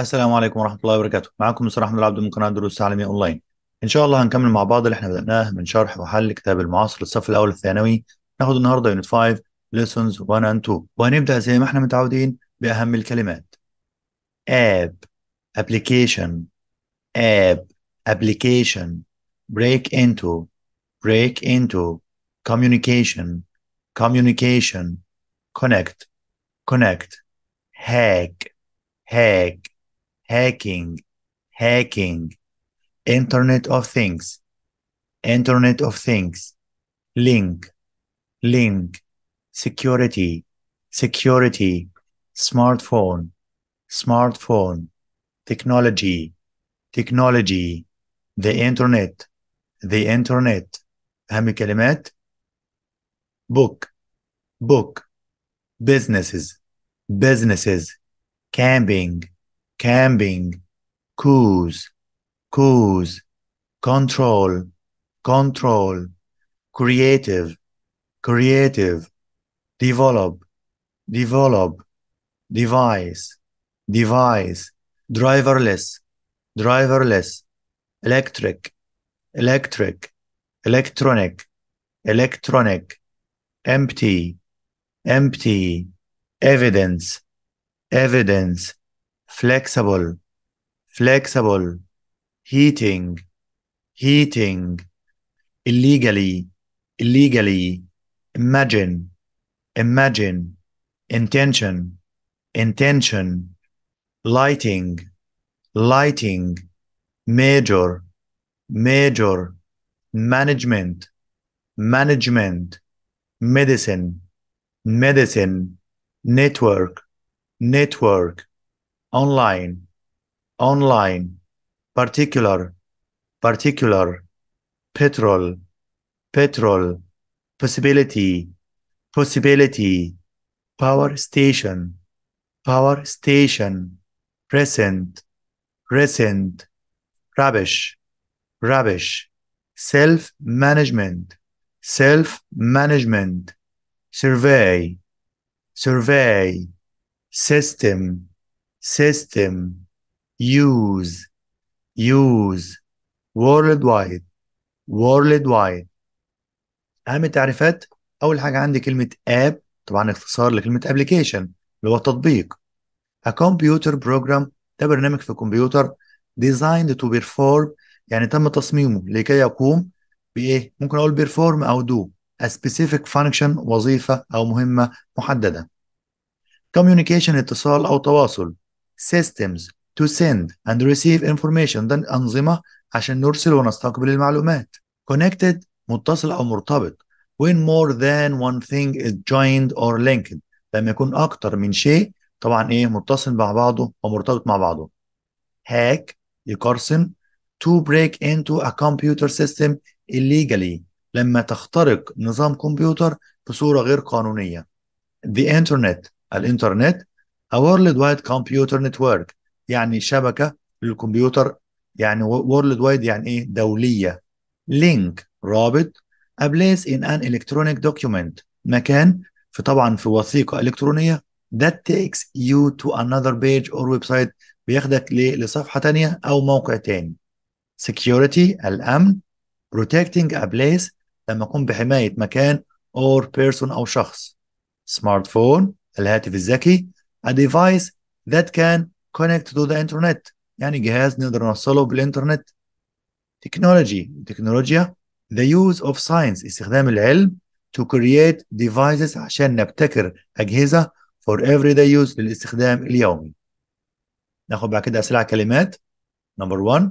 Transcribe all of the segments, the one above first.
السلام عليكم ورحمة الله وبركاته معكم مستر أحمد العبد من قناة دروس تعليمية أونلاين إن شاء الله هنكمل مع بعض اللي إحنا بدأناه من شرح وحل كتاب المعاصر للصف الأول الثانوي ناخد النهاردة يونت 5 ليسونز 1 اند 2 وهنبدأ زي ما إحنا متعودين بأهم الكلمات اب ابلكيشن اب ابلكيشن بريك انتو بريك انتو كوميونيكيشن كوميونيكيشن كونكت كونكت هاك هاك hacking, hacking, Internet of Things, Internet of Things, link, link, security, security, smartphone, smartphone, technology, technology, the internet, the internet. أهم كلمات book, book, businesses, businesses, camping, camping, cruise, cruise, control, control, creative, creative, develop, develop, device, device, driverless, driverless, electric, electric, electronic, electronic, empty, empty, evidence, evidence, flexible, flexible, heating, heating, illegally, illegally, imagine, imagine, intention, intention, lighting, lighting, major, major, management, management, medicine, medicine, network, network, online, online, particular, particular, petrol, petrol, possibility, possibility, power station, power station, present, present, rubbish, rubbish, self-management, self-management, survey, survey, system, system use use worldwide worldwide اهم التعريفات اول حاجه عندي كلمه اب طبعا اختصار لكلمه application اللي هو تطبيق a computer program ده برنامج في الكمبيوتر designed to perform يعني تم تصميمه لكي يقوم بايه ممكن اقول perform او do a specific function وظيفه او مهمه محدده communication اتصال او تواصل systems to send and receive information ده أنظمة عشان نرسل ونستقبل المعلومات connected متصل أو مرتبط when more than one thing is joined or linked لما يكون أكتر من شيء طبعا إيه متصل مع بعضه أو مرتبط مع بعضه hack يقرصن to break into a computer system illegally لما تخترق نظام كمبيوتر بصورة غير قانونية the internet الإنترنت A World Wide Computer Network يعني شبكة للكمبيوتر يعني World Wide يعني إيه دولية Link رابط A place in an electronic document مكان في طبعا في وثيقة إلكترونية that takes you to another page or website بياخدك لصفحة تانية أو موقع تاني security الأمن protecting a place لما أكون بحماية مكان or person أو شخص smartphone الهاتف الذكي a device that can connect to the internet يعني جهاز نقدر نوصله بالانترنت technology تكنولوجيا the use of science استخدام العلم to create devices عشان نبتكر أجهزة for everyday use للاستخدام اليومي ناخد بعد كده أسرع كلمات number one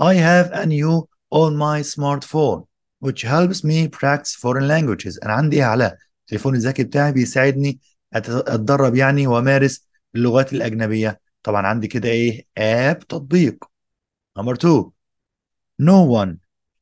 I have a new on my smartphone which helps me practice foreign languages أنا عندي على تليفون الذكي بتاعي بيساعدني اتدرب يعني وامارس اللغات الاجنبيه طبعا عندي كده ايه اب تطبيق نمبر 2 no one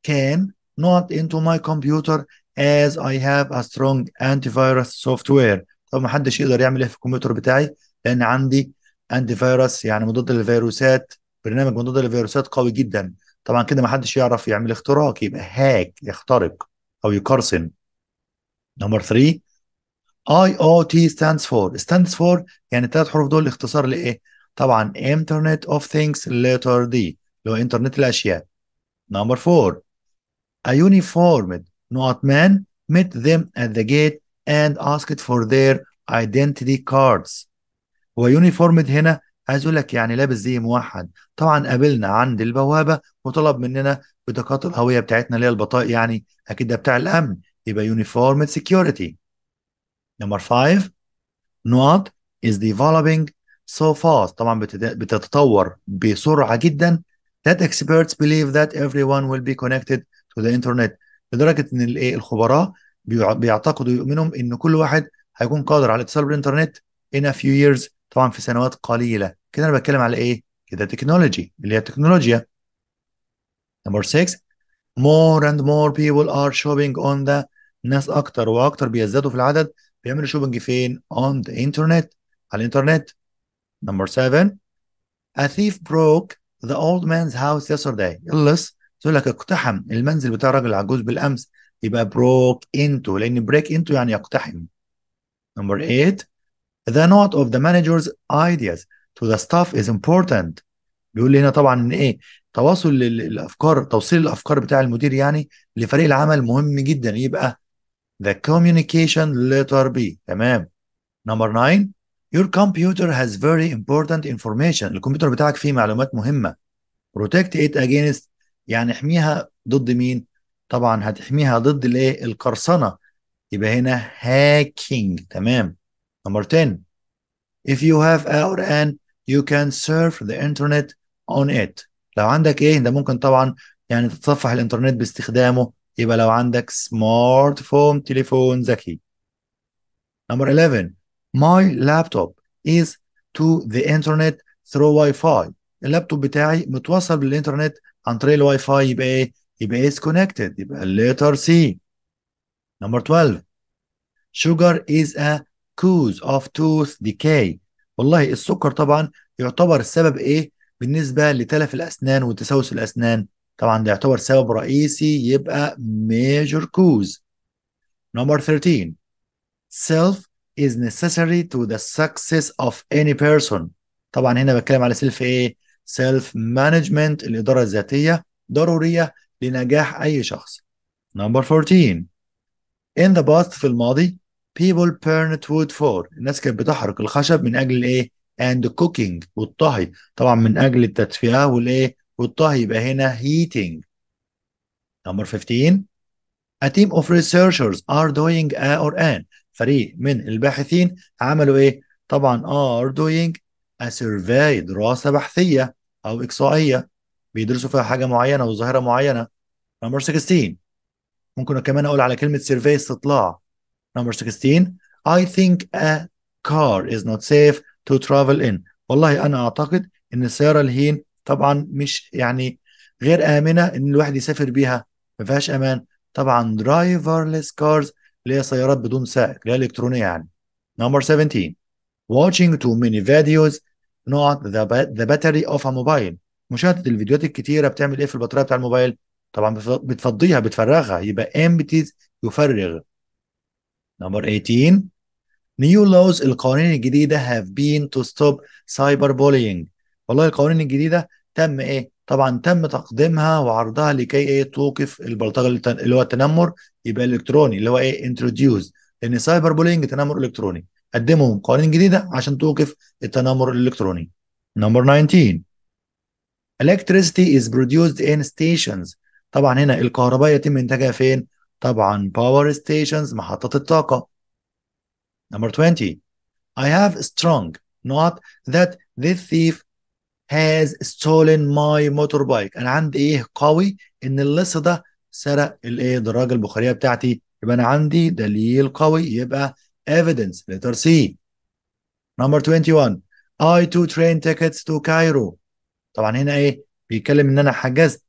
can not into my computer as I have a strong antivirus software طب ما حدش يقدر يعمل ايه في الكمبيوتر بتاعي لان عندي انتي فيروس يعني مضاد للفيروسات برنامج مضاد للفيروسات قوي جدا طبعا كده ما حدش يعرف يعمل اختراق يبقى هاك يخترق او يقرصن نمبر 3 اي او تي ستاندز فور ستاندز فور يعني الثلاث حروف دول اختصار لايه؟ طبعا انترنت اوف ثينكس ليتر دي اللي هو انترنت الاشياء نمبر فور A uniformed not man met them at the gate and asked for their identity cards ويونيفورمد هنا عايز اقول لك يعني لابس زي موحد طبعا قابلنا عند البوابه وطلب مننا بطاقات الهويه بتاعتنا اللي هي البطاقه يعني اكيد ده بتاع الامن يبقى يونيفورمد سكيورتي نمبر 5 نوت is developing so fast طبعا بتتطور بسرعه جدا that experts believe that everyone will be connected to the internet لدرجه ان الايه الخبراء بيعتقدوا يؤمنوا ان كل واحد هيكون قادر على الاتصال بالانترنت in a few years طبعا في سنوات قليله كده انا بتكلم على ايه كده تكنولوجي اللي هي التكنولوجيا نمبر 6 more and more people are shopping on the ناس اكتر واكتر بيزدادوا في العدد بيعملوا شوبنج فين؟ on the internet على الانترنت. Number 7 a thief broke the old man's house yesterday. اللص تقول لك اقتحم المنزل بتاع الراجل العجوز بالامس يبقى broke into لان break into يعني يقتحم. Number 8 the note of the manager's ideas to the staff is important. بيقول لي هنا طبعا ان ايه تواصل الافكار توصيل الافكار بتاع المدير يعني لفريق العمل مهم جدا يبقى The communication letter B تمام نمبر 9 Your computer has very important information الكمبيوتر بتاعك فيه معلومات مهمة protect it against يعني احميها ضد مين؟ طبعا هتحميها ضد الايه؟ القرصنة يبقى هنا هاكينج تمام نمبر 10 If you have a Quran you can surf the internet on it لو عندك ايه ده ممكن طبعا يعني تتصفح الانترنت باستخدامه يبقى لو عندك سمارت فون تليفون ذكي نمبر 11 ماي لابتوب is to the internet through واي فاي اللابتوب بتاعي متوصل بالإنترنت عن طريق الواي فاي يبقى إيه؟ يبقى إيه؟ is connected يبقى letter C نمبر 12 sugar is a cause of tooth decay والله السكر طبعا يعتبر السبب إيه؟ بالنسبة لتلف الأسنان وتسوس الأسنان طبعا ده يعتبر سبب رئيسي يبقى major cause number 13 self is necessary to the success of any person طبعا هنا بتكلم على سيلف ايه سيلف مانجمنت الاداره الذاتيه ضروريه لنجاح اي شخص number 14 in the past في الماضي people burned wood for الناس كانت بتحرق الخشب من اجل الايه and cooking والطهي طبعا من اجل التدفئه والايه والطهي يبقى هنا heating number 15 A team of researchers are doing a or an فريق من الباحثين عملوا ايه؟ طبعا are doing a survey دراسة بحثية أو إقصائية بيدرسوا فيها حاجة معينة وظاهرة معينة number 16 ممكن كمان أقول على كلمة survey استطلاع number 16 I think a car is not safe to travel in والله أنا أعتقد إن السيارة الهين طبعا مش يعني غير امنه ان الواحد يسافر بيها ما فيهاش امان طبعا درايفرلس كارز اللي هي سيارات بدون سائق اللي هي الكترونيه يعني نمبر 17 watching too many videos not the, the battery of a mobile مشاهده الفيديوهات الكتيره بتعمل ايه في البطاريه بتاع الموبايل طبعا بتفضيها بتفرغها يبقى empties يفرغ نمبر 18 new laws القوانين الجديده have been to stop cyber bullying والله القوانين الجديده تم ايه طبعا تم تقديمها وعرضها لكي ايه توقف البلطجه اللي هو التنمر يبقى الكتروني اللي هو ايه انتروديوز لان سايبر بولينج تنمر الكتروني قدموا قوانين جديده عشان توقف التنمر الالكتروني نمبر 19 electricity is produced in stations طبعا هنا الكهرباء يتم انتاجها فين طبعا باور ستيشنز محطات الطاقه نمبر 20 I have strong not that this thief has stolen my motorbike انا عندي ايه قوي ان اللص ده سرق الايه الدراجه البخاريه بتاعتي يبقى انا عندي دليل قوي يبقى evidence letter C number 21 I two train tickets to Cairo طبعا هنا ايه بيتكلم ان انا حجزت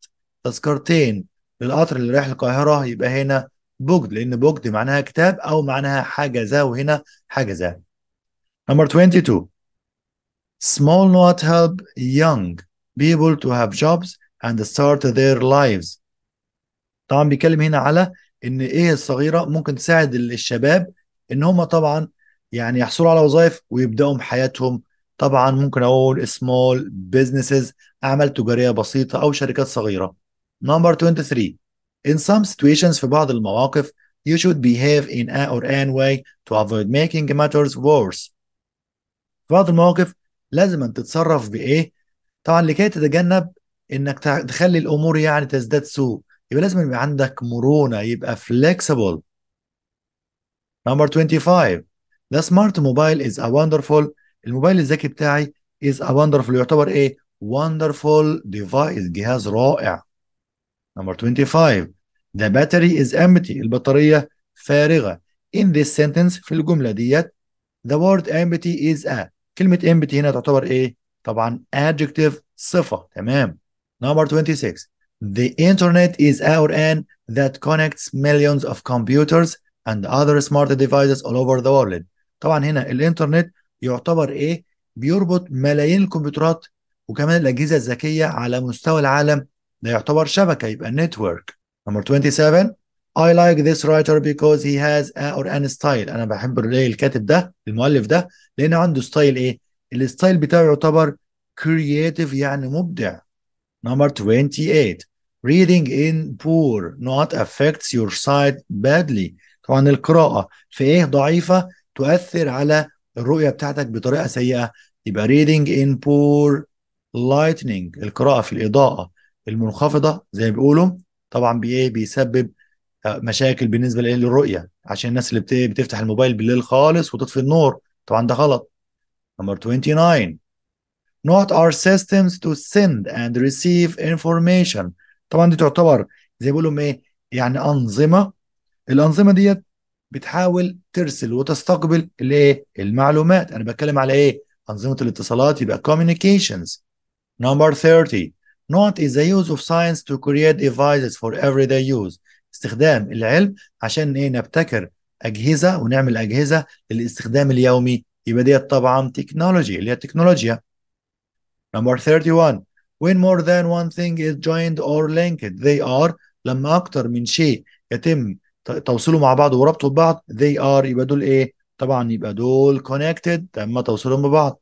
تذكرتين للقطر اللي رايح القاهره يبقى هنا بوجد لان بوجد معناها كتاب او معناها حجزه وهنا حجزه number 22 Small not help young people to have jobs and start their lives. طبعا بيتكلم هنا على ان ايه الصغيره ممكن تساعد الشباب ان هم طبعا يعني يحصلوا على وظائف ويبداوا حياتهم طبعا ممكن اقول small businesses اعمال تجاريه بسيطه او شركات صغيره. Number 23 In some situations في بعض المواقف you should behave in a or an way to avoid making matters worse. في بعض المواقف لازم أن تتصرف بايه طبعا لكي تتجنب انك تخلي الامور يعني تزداد سوء يبقى لازم يبقى عندك مرونه يبقى flexible نمبر 25 the smart mobile is a wonderful الموبايل الذكي بتاعي is a wonderful يعتبر ايه wonderful device جهاز رائع نمبر 25 the battery is empty البطاريه فارغه in this sentence في الجمله ديت the word empty is a كلمه امبتي هنا تعتبر ايه طبعا adjective صفه تمام number 26 the internet is our end that connects millions of computers and other smart devices all over the world طبعا هنا الانترنت يعتبر ايه بيربط ملايين الكمبيوترات وكمان الاجهزه الذكيه على مستوى العالم ده يعتبر شبكه يبقى نتورك نمبر 27 I like this writer because he has a or an style انا بحب إيه، الكاتب ده المؤلف ده لان عنده ستايل ايه الستايل بتاعه يعتبر creative يعني مبدع number 28 reading in poor not affects your sight badly طبعا القراءة في ايه ضعيفة تؤثر على الرؤية بتاعتك بطريقة سيئة يبقى reading in poor lightning القراءة في الإضاءة المنخفضة زي ما بيقولوا طبعا بإيه بيسبب مشاكل بالنسبه للرؤيه عشان الناس اللي بتفتح الموبايل بالليل خالص وتطفي النور طبعا ده غلط نمبر 29 not our systems to send and receive information طبعا دي تعتبر زي بيقولوا ايه يعني انظمه الانظمه ديت بتحاول ترسل وتستقبل الايه المعلومات انا بتكلم على ايه انظمه الاتصالات يبقى communications number 30 not is the use of science to create devices for everyday use استخدام العلم عشان ايه نبتكر اجهزه ونعمل اجهزه للاستخدام اليومي يبقى ديت طبعا تكنولوجي اللي هي التكنولوجيا Number 31 When more than one thing is joined or linked they are لما اكتر من شيء يتم توصيله مع بعض وربطه ببعض they are يبقى دول ايه طبعا يبقى دول connected تم توصيلهم ببعض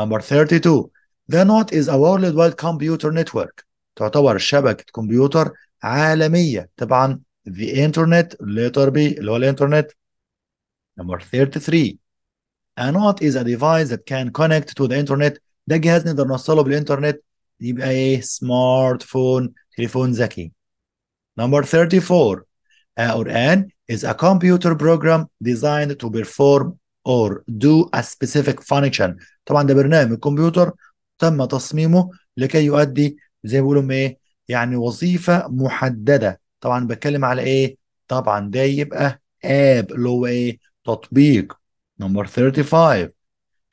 Number 32 The NOT is a worldwide computer network تعتبر شبكة كمبيوتر عالميه طبعا the internet letter B اللي هو الانترنت number 33 a not is a device that can connect to the internet ده جهاز نقدر نوصله بالانترنت يبقى ايه سمارت فون تليفون ذكي number 34 a Quran is a computer program designed to perform or do a specific function طبعا ده برنامج كمبيوتر تم تصميمه لكي يؤدي زي ما بيقولوا ايه يعني وظيفه محدده طبعا بتكلم على ايه طبعا ده يبقى اب اللي هو ايه تطبيق نمبر 35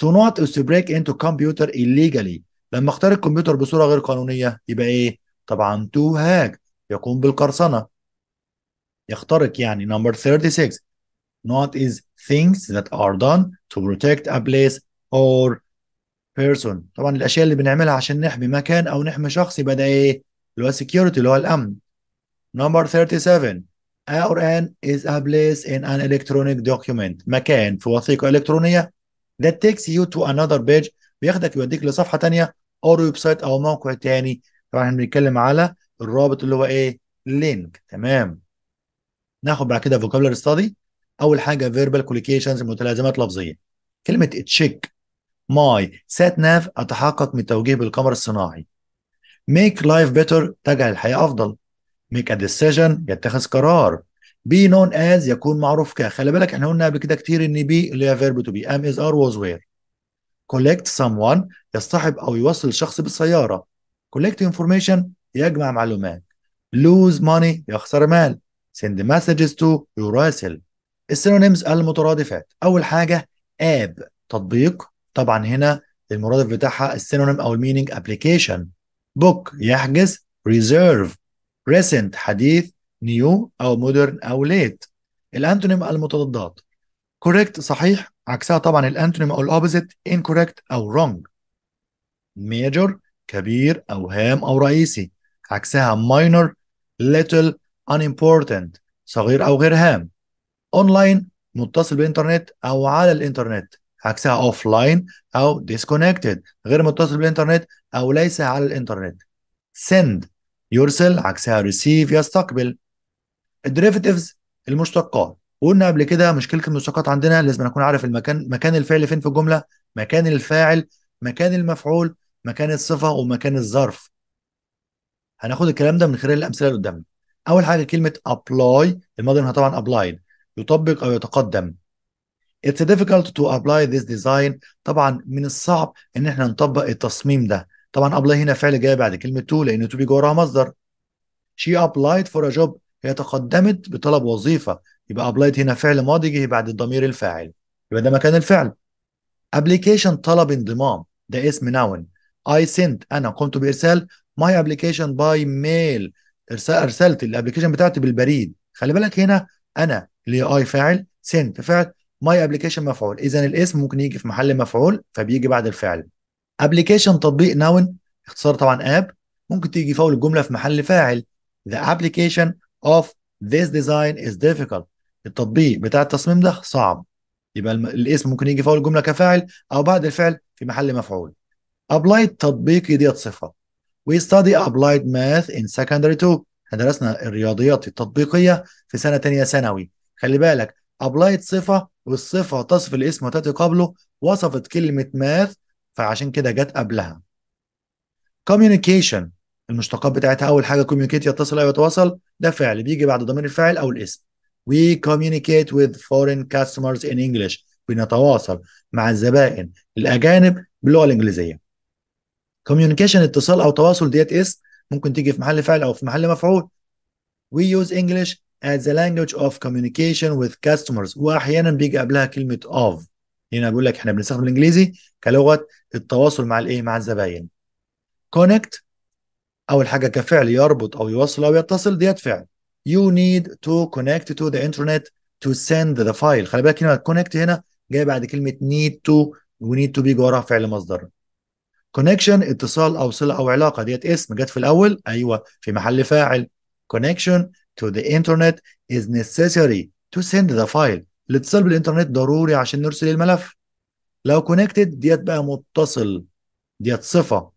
to not is to break into computer illegally لما اختار الكمبيوتر بصوره غير قانونيه يبقى ايه طبعا to hack يقوم بالقرصنه يخترق يعني نمبر 36 not is things that are done to protect a place or person طبعا الاشياء اللي بنعملها عشان نحمي مكان او نحمي شخص يبقى ده ايه اللي هو security اللي هو الأمن نمبر 37 RN is a place in an electronic document مكان في وثيقة إلكترونية that takes you to another page بياخدك يوديك لصفحة تانية أو ويب سايت أو موقع تاني طبعا احنا بنتكلم على الرابط اللي هو إيه لينك تمام ناخد بعد كده vocabulary study أول حاجة verbal collocations متلازمات لفظية كلمة تشيك ماي سات ناف أتحقق من توجيه بالقمر الصناعي make life better تجعل الحياة أفضل make a decision يتخذ قرار be known as يكون معروف ك خلي بالك احنا قلنا قبل كده كتير ان بي اللي هي تو بي ام از ار واز وير كولكت collect someone يصطحب او يوصل شخص بالسيارة collect information يجمع معلومات lose money يخسر مال send messages to يراسل السينونيمز المترادفات اول حاجة اب تطبيق طبعا هنا المرادف بتاعها السينونيم او المينينج ابلكيشن بوك يحجز ريزيرف recent حديث نيو او مودرن او ليت الانتونيم المتضادات correct صحيح عكسها طبعا الانتونيم او الاوبوزيت incorrect او wrong major كبير او هام او رئيسي عكسها minor little unimportant صغير او غير هام online متصل بالانترنت او على الانترنت عكسها اوف لاين او ديسكونكتد غير متصل بالانترنت او ليس على الانترنت سند يرسل عكسها ريسيف يستقبل الديريفيتيفز المشتقات قلنا قبل كده مشكله المشتقات عندنا لازم نكون عارف المكان مكان الفعل فين في الجمله مكان الفاعل مكان المفعول مكان الصفه ومكان الظرف هناخد الكلام ده من خلال الامثله اللي قدامنا اول حاجه كلمه ابلاي الماضي منها طبعا ابلايد يطبق او يتقدم It's difficult to apply this design طبعا من الصعب ان احنا نطبق التصميم ده طبعا apply هنا فعل جاي بعد كلمة to لأن to بيجي وراها مصدر She applied for a job هي تقدمت بطلب وظيفة يبقى applied هنا فعل ماضي جه بعد الضمير الفاعل يبقى ده مكان الفعل application طلب انضمام ده اسم نون I sent أنا قمت بإرسال my application by mail أرسلت الابلكيشن بتاعتي بالبريد خلي بالك هنا أنا اللي هي I فاعل سنت فعل ماي ابلكيشن مفعول اذا الاسم ممكن يجي في محل مفعول فبيجي بعد الفعل ابلكيشن تطبيق نون اختصار طبعا اب ممكن تيجي في اول الجمله في محل فاعل ذا ابلكيشن اوف ذيس ديزاين از difficult التطبيق بتاع التصميم ده صعب يبقى الاسم ممكن يجي في اول الجمله كفاعل او بعد الفعل في محل مفعول ابلايد تطبيقي ديت صفه وي ستادي ابلايد ماث ان سكندري 2 احنا درسنا الرياضيات التطبيقيه في سنه ثانيه ثانوي خلي بالك ابلايد صفه والصفة تصف الاسم وتأتي قبله وصفت كلمة ماث فعشان كده جت قبلها communication المشتقات بتاعتها أول حاجة كوميونيكيت يتصل أو يتواصل ده فعل بيجي بعد ضمير الفاعل أو الاسم We communicate with foreign customers in English بنتواصل مع الزبائن الأجانب باللغة الإنجليزية communication اتصال أو تواصل ديت اسم ممكن تيجي في محل فعل أو في محل مفعول We use English as a language of communication with customers واحيانا بيجي قبلها كلمه of هنا بيقول لك احنا بنستخدم الانجليزي كلغه التواصل مع الايه مع الزباين connect اول حاجه كفعل يربط او يوصل او يتصل ديت فعل you need to connect to the internet to send the file خلي بالك كلمه connect هنا جايه بعد كلمه need to ونيد تو بيجي وراها فعل مصدر كونكشن اتصال او صله او علاقه ديت اسم جت في الاول ايوه في محل فاعل كونكشن to the internet is necessary to send the file الاتصال بالانترنت ضروري عشان نرسل الملف لو connected ديت بقى متصل ديت صفة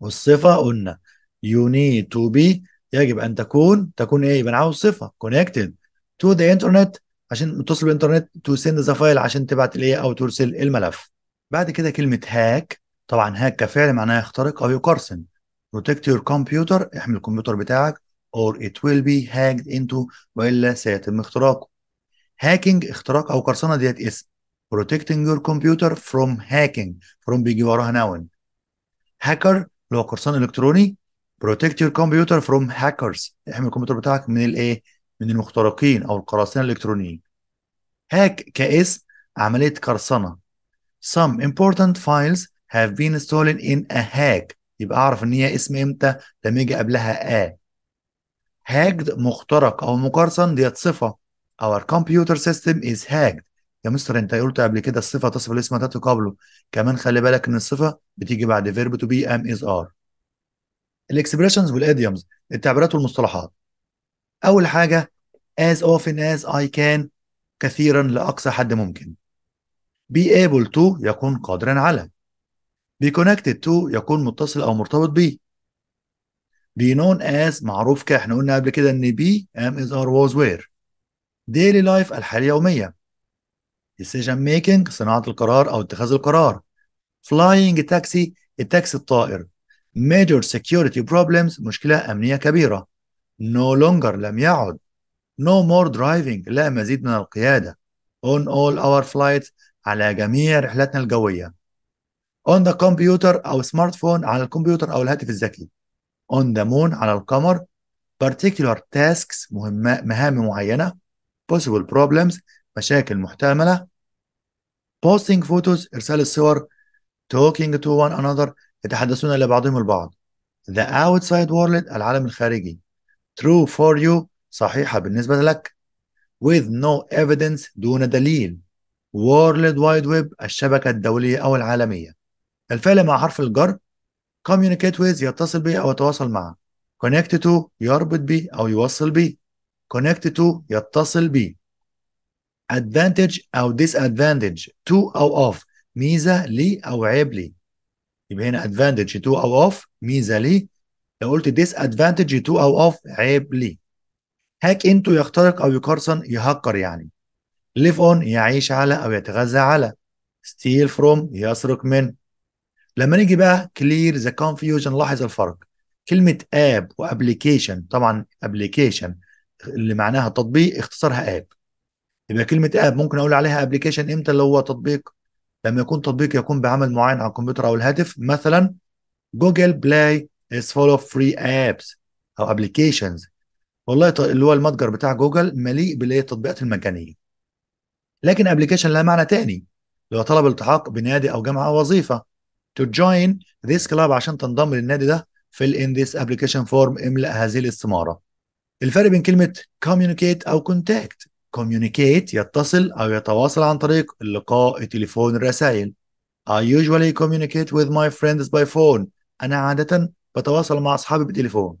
والصفة قلنا you need to be يجب أن تكون تكون إيه يبقى أنا عاوز صفة connected to the internet عشان متصل بالانترنت to send the file عشان تبعت الإيه أو ترسل الملف بعد كده كلمة هاك طبعا هاك كفعل معناها يخترق أو يقرصن protect your computer احمي الكمبيوتر بتاعك or it will be hacked into وإلا سيتم اختراقه هاكينج اختراق أو قرصنة ديت اسم protecting your computer from hacking from بيجي وراها ناون. هاكر اللي هو قرصان إلكتروني protect your computer from hackers احمي الكمبيوتر بتاعك من الايه من المخترقين او القراصنه الالكترونيين هاك كاسم عمليه قرصنه some important files have been stolen in a hack يبقى اعرف ان هي اسم امتى لما يجي قبلها a هاجد مخترق او مقرصن ديت صفه our computer system is hacked يا مستر انت قلت قبل كده الصفه تصف الاسم ده قبله كمان خلي بالك ان الصفه بتيجي بعد فيرب تو بي ام از ار الاكسبريشنز والايديومز التعبيرات والمصطلحات اول حاجه as often as I can كثيرا لأقصى حد ممكن be able to يكون قادرا على be connected to يكون متصل أو مرتبط به بي نون اس معروف ك احنا قلنا قبل كده ان بي ام از ار واز وير ديلي لايف الحياه اليوميه decision making صناعه القرار او اتخاذ القرار flying taxi التاكسي الطائر major security problems مشكله امنيه كبيره no longer لم يعد no more driving لا مزيد من القياده on all our flights على جميع رحلاتنا الجويه on the computer او سمارت فون على الكمبيوتر او الهاتف الذكي on the moon على القمر particular tasks مهمة مهام معينة possible problems مشاكل محتملة posting photos إرسال الصور talking to one another يتحدثون لبعضهم البعض the outside world العالم الخارجي true for you صحيحة بالنسبة لك with no evidence دون دليل World Wide Web الشبكة الدولية أو العالمية الفعل مع حرف الجر communicate with يتصل به أو يتواصل معه connect to يربط به أو يوصل به connect to يتصل به advantage أو disadvantage to أو of ميزة لي أو عيب لي يبقى هنا advantage to أو of ميزة لي لو قلت disadvantage to أو of عيب لي هاك انتو يخترق أو يقرصن يهكر يعني live on يعيش على أو يتغذى على steal from يسرق من لما نيجي بقى كلير ذا كونفيوجن لاحظ الفرق كلمه اب وابلكيشن طبعا ابلكيشن اللي معناها تطبيق اختصارها اب يبقى كلمه اب ممكن اقول عليها ابلكيشن امتى اللي هو تطبيق لما يكون تطبيق يقوم بعمل معين على الكمبيوتر او الهاتف مثلا جوجل بلاي از فول اوف فري ابس او ابلكيشنز والله اللي هو المتجر بتاع جوجل مليء بالتطبيقات المجانيه لكن ابلكيشن لها معنى تاني اللي هو طلب التحاق بنادي او جامعه او وظيفه تو join this club عشان تنضم للنادي ده fill in this application form املأ هذه الاستمارة الفرق بين كلمة communicate أو contact communicate يتصل أو يتواصل عن طريق اللقاء التليفون الرسائل I usually communicate with my friends by phone أنا عادة بتواصل مع أصحابي بالتليفون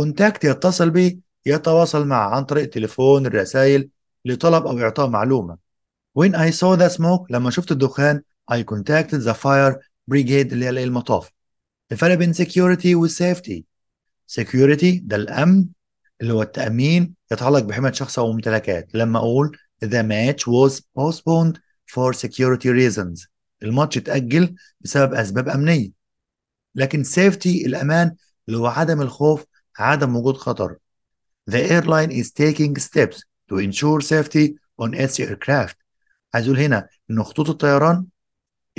contact يتصل بي يتواصل مع عن طريق التليفون الرسائل لطلب أو إعطاء معلومة When I saw the smoke لما شفت الدخان I contacted the fire بريجيد اللي هي المطاف الفرق بين سكيورتي والسيفتي سكيورتي ده الامن اللي هو التامين يتعلق بحمايه شخص او ممتلكات لما اقول the match was postponed for security reasons الماتش اتاجل بسبب اسباب امنيه لكن سيفتي الامان اللي هو عدم الخوف عدم وجود خطر the airline is taking steps to ensure safety on its aircraft عايز اقول هنا ان خطوط الطيران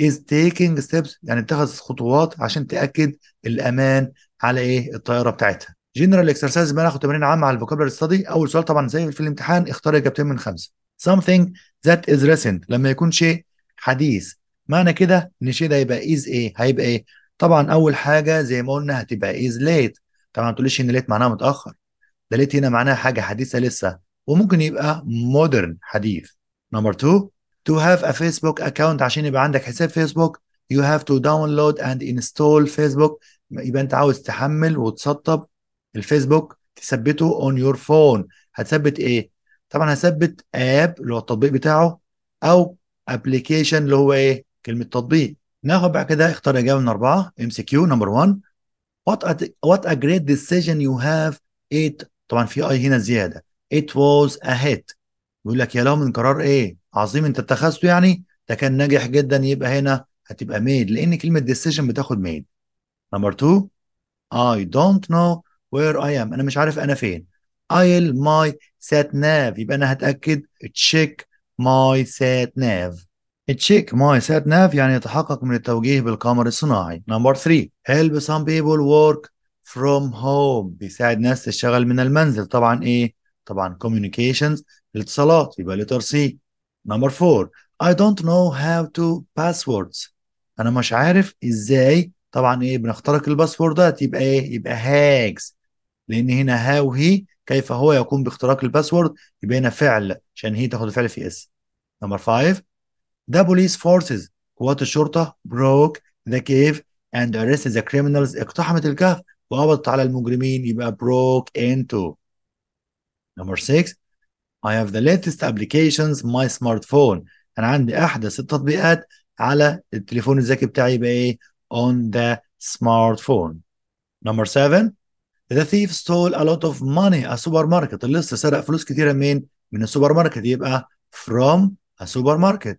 is taking steps يعني بتاخد خطوات عشان تاكد الامان على ايه الطياره بتاعتها جنرال اكسرسايز بقى ناخد تمرين عام على الفوكابولري ستادي اول سؤال طبعا زي في الامتحان اختار اجابتين من خمسه something that is recent لما يكون شيء حديث معنى كده ان شيء ده يبقى is ايه هيبقى ايه طبعا اول حاجه زي ما قلنا هتبقى is late طبعا ما تقوليش ان late معناها متاخر ده late هنا معناها حاجه حديثه لسه وممكن يبقى modern حديث نمبر 2 to have a Facebook account عشان يبقى عندك حساب فيسبوك you have to download and install Facebook يبقى انت عاوز تحمل وتسطب الفيسبوك تثبته on your phone هتثبت ايه طبعا هثبت اب اللي هو التطبيق بتاعه او ابلكيشن اللي هو ايه كلمه تطبيق ناخد بعد كده اختار اجابه من اربعه ام سي كيو نمبر 1 what a, جريت ديسيجن great decision you have it طبعا في اي هنا زياده it was a hit بيقول لك يا له من قرار ايه عظيم انت اتخذته يعني ده كان ناجح جدا يبقى هنا هتبقى ميد لان كلمه ديسيجن بتاخد ميد نمبر 2 I don't know where I am انا مش عارف انا فين I'll my sat nav يبقى انا هتاكد check my sat nav تشيك ماي سات ناف يعني يتحقق من التوجيه بالقمر الصناعي نمبر 3 هيلب سام people ورك فروم هوم بيساعد ناس تشتغل من المنزل طبعا ايه طبعا كوميونيكيشنز الاتصالات يبقى لتر سي نمبر 4 I don't know how to passwords انا مش عارف ازاي طبعا ايه بنخترق الباسوردات يبقى ايه يبقى هاجز لان هنا هاو هي كيف هو يقوم باختراق الباسورد يبقى هنا فعل عشان هي تاخد فعل في اس نمبر 5 The police forces قوات الشرطة broke the cave and arrested the criminals اقتحمت الكهف وقبضت على المجرمين يبقى broke into. Number 6 I have the latest applications my smartphone انا عندي احدث التطبيقات على التليفون الذكي بتاعي بإيه؟ on the smartphone number seven the thief stole a lot of money a supermarket اللص سرق فلوس كتيره من من السوبر ماركت يبقى from a supermarket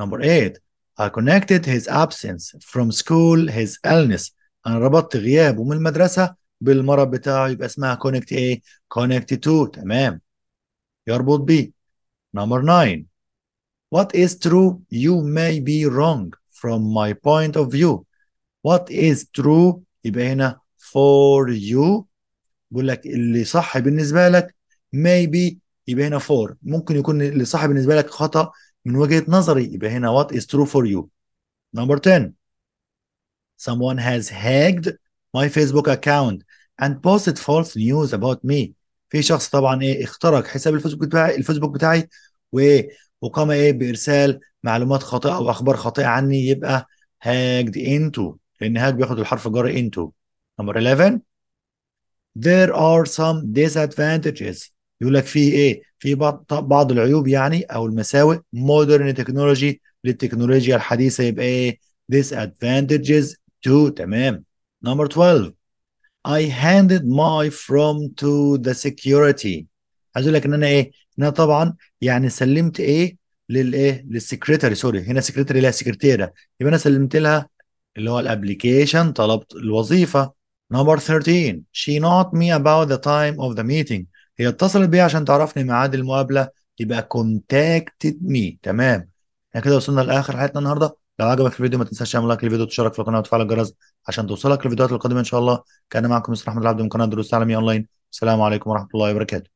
number eight I connected his absence from school his illness انا ربطت غيابه من المدرسه بالمرض بتاعه يبقى اسمها connect ايه connect to تمام Your both B. Number nine. What is true, you may be wrong from my point of view. What is true يبقى for you بقول لك اللي صح بالنسبة لك maybe يبقى هنا for ممكن يكون اللي صح بالنسبة لك خطأ من وجهة نظري يبقى هنا what is true for you. Number 10 Someone has hacked my Facebook account and posted false news about me. في شخص طبعا ايه اخترق حساب الفيسبوك بتاعي الفيسبوك بتاعي وايه وقام ايه بارسال معلومات خاطئه او اخبار خاطئه عني يبقى هاجد انتو لان هاج بياخد الحرف الجر انتو نمبر 11 there are some disadvantages يقول لك في ايه في بعض العيوب يعني او المساوئ modern technology للتكنولوجيا الحديثه يبقى ايه disadvantages to تمام نمبر 12 I handed my from to the security عايز اقول لك ان انا ايه ان انا طبعا يعني سلمت ايه للايه للسكرتري سوري هنا سكرتري لا سكرتيره يبقى انا سلمت لها اللي هو الابلكيشن طلبت الوظيفه نمبر 13 she not me about the time of the meeting هي اتصلت بيا عشان تعرفني ميعاد المقابله يبقى contacted me تمام احنا كده وصلنا لاخر حلقتنا النهارده لو عجبك الفيديو ما تنساش تعمل لايك للفيديو وتشترك في القناه وتفعل الجرس عشان توصلك الفيديوهات القادمه ان شاء الله كان معكم مستر احمد العبد من قناه دروس تعليميه اونلاين السلام عليكم ورحمه الله وبركاته